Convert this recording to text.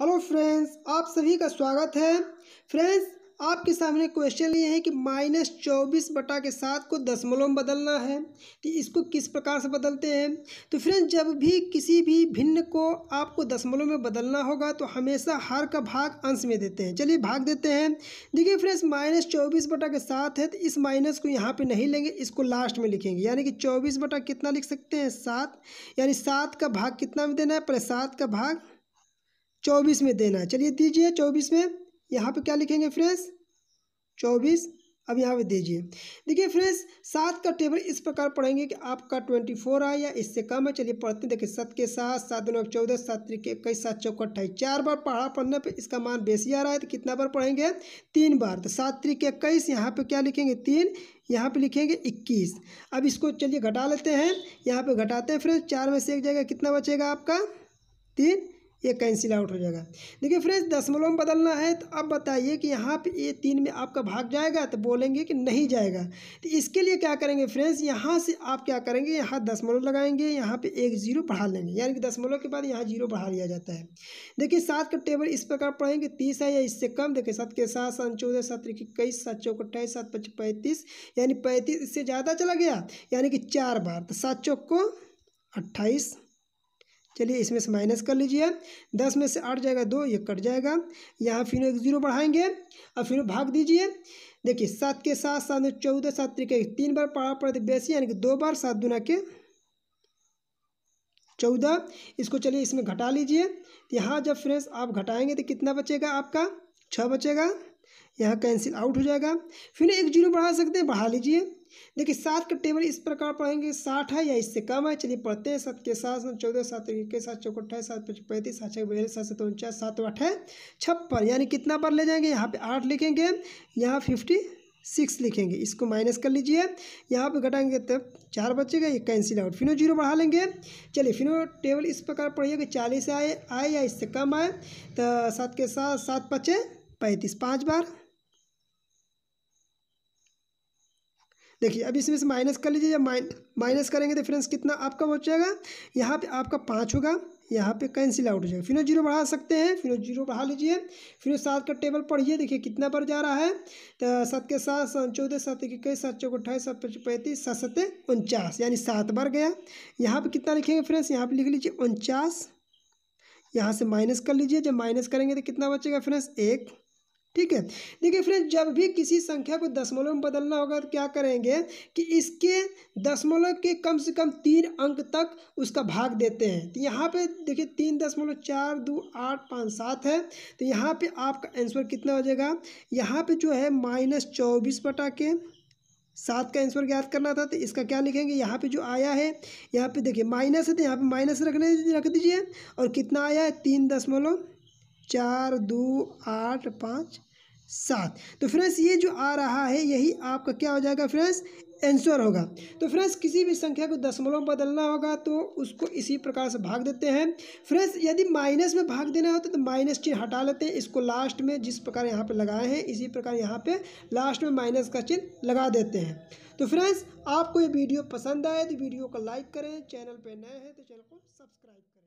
hello friends आप सभी का स्वागत है फ्रेंड्स आपके सामने क्वेश्चन ये है कि माइनस चौबीस बटा के साथ को दशमलव में बदलना है तो इसको किस प्रकार से बदलते हैं तो फ्रेंड्स जब भी किसी भी भिन्न को आपको दशमलव में बदलना होगा तो हमेशा हर का भाग अंश में देते हैं चलिए भाग देते हैं देखिए फ्रेंड्स माइनस चौबीस बटा के साथ है तो इस माइनस को यहाँ पर नहीं लेंगे इसको लास्ट में लिखेंगे यानी कि चौबीस बटा कितना लिख सकते हैं सात यानी सात का भाग कितना में देना है पर सात का भाग चौबीस में देना है चलिए दीजिए चौबीस में यहाँ पे क्या लिखेंगे फ्रेंड्स चौबीस अब यहाँ पे दीजिए देखिए फ्रेंड्स सात का टेबल इस प्रकार पढ़ेंगे कि आपका ट्वेंटी फोर आया इससे कम है चलिए पढ़ते हैं देखिए सत के साथ सात दोनों चौदह सात तरीके इक्कीस सात चौक अट्ठाईस चार बार पढ़ा पढ़ने पे इसका मान बेसी आ रहा है तो कितना बार पढ़ेंगे तीन बार तो सात तरीके इक्कीस यहाँ पर क्या लिखेंगे तीन यहाँ पे लिखेंगे इक्कीस अब इसको चलिए घटा लेते हैं यहाँ पे घटाते हैं फ्रेंड्स चार में से एक जाएगा कितना बचेगा आपका तीन ये कैंसिल आउट हो जाएगा देखिए फ्रेंड्स दशमलव में बदलना है तो अब बताइए कि यहाँ पे ये तीन में आपका भाग जाएगा तो बोलेंगे कि नहीं जाएगा तो इसके लिए क्या करेंगे फ्रेंड्स यहाँ से आप क्या करेंगे यहाँ दशमलव लगाएंगे यहाँ पे एक जीरो बढ़ा लेंगे यानी कि दशमलव के बाद यहाँ जीरो बढ़ा लिया जाता है देखिए सात का टेबल इस प्रकार पढ़ेंगे तीस है या इससे कम देखिए सात के सात सात चौदह सात इक्कीस सात चौक अट्ठाईस सात पच्चीस पैंतीस यानी पैंतीस इससे ज़्यादा चला गया यानी कि चार बार तो सात चौक को अट्ठाईस चलिए इसमें से माइनस कर लीजिए दस में से आठ जाएगा दो ये कट जाएगा यहाँ फिर एक ज़ीरो बढ़ाएंगे और फिर भाग दीजिए देखिए सात के साथ सात में चौदह सात तरीके तीन बार पड़ा पड़ते बेसि यानी कि दो बार सात दुना के चौदह इसको चलिए इसमें घटा लीजिए यहाँ जब फ्रेंड्स आप घटाएंगे तो कितना बचेगा आपका छः बचेगा यहाँ कैंसिल आउट हो जाएगा फिर एक जीरो बढ़ा सकते हैं बढ़ा लीजिए देखिए सात का टेबल इस प्रकार पढ़ेंगे साठ है या इससे कम है चलिए पढ़ते हैं सात के साथ चौदह सात के साथ चौकट है सात पच पैंतीस सात छः बयालीस सात सौ उनचास सात सौ अठाई छप्पन यानी कितना पर ले जाएंगे यहाँ पे आठ लिखेंगे यहाँ फिफ्टी सिक्स लिखेंगे इसको माइनस कर लीजिए यहाँ पे घटाएंगे तब तो चार बचेगा ये कैंसिल आउट फिनो जीरो बढ़ा लेंगे चलिए फिनो टेबल इस प्रकार पढ़िए कि चालीस आए आए या इससे कम आए तो सात के साथ सात पचे पैंतीस पाँच बार देखिए अब इसमें से माइनस कर लीजिए जब माइन माइनस करेंगे तो फ्रेंड्स कितना आपका बच जाएगा यहाँ पे आपका पाँच होगा यहाँ पे कैंसिल आउट हो जाएगा फिर जीरो बढ़ा सकते हैं फिर जीरो बढ़ा लीजिए फिर सात का टेबल पढ़िए देखिए कितना बढ़ जा रहा है तो सात के सात चौदह सात इक्कीस सात चौक अट्ठाईस सात पच्चीस पैंतीस सात सत्य उनचास यानी सात बार गया यहाँ पर कितना लिखेंगे फ्रेंड्स यहाँ पर लिख लीजिए उनचास यहाँ से माइनस कर लीजिए जब माइनस करेंगे तो कितना बचेगा फ्रेंड्स एक ठीक है देखिए फ्रेंड जब भी किसी संख्या को दशमलव में बदलना होगा तो क्या करेंगे कि इसके दशमलव के कम से कम तीन अंक तक उसका भाग देते हैं तो यहाँ पे देखिए तीन दशमलव चार दो आठ पाँच सात है तो यहाँ पे आपका आंसर कितना हो जाएगा यहाँ पे जो है माइनस चौबीस बटा के सात का आंसर ज्ञात करना था तो इसका क्या लिखेंगे यहाँ पे जो आया है यहाँ पे देखिए माइनस है तो यहाँ पे माइनस रखने रख दीजिए और कितना आया है तीन दशमलव चार दो आठ पाँच सात तो फ्रेंड्स ये जो आ रहा है यही आपका क्या हो जाएगा फ्रेंड्स आंसर होगा तो फ्रेंड्स किसी भी संख्या को दशमलव में बदलना होगा तो उसको इसी प्रकार से भाग देते हैं फ्रेंड्स यदि माइनस में भाग देना होता तो माइनस चिन्ह हटा लेते हैं इसको लास्ट में जिस प्रकार यहाँ पे लगाए हैं इसी प्रकार यहाँ पे लास्ट में माइनस का चिन्ह लगा देते हैं तो फ्रेंड्स आपको ये वीडियो पसंद आए तो वीडियो को लाइक करें चैनल पर नए हैं तो चैनल को सब्सक्राइब करें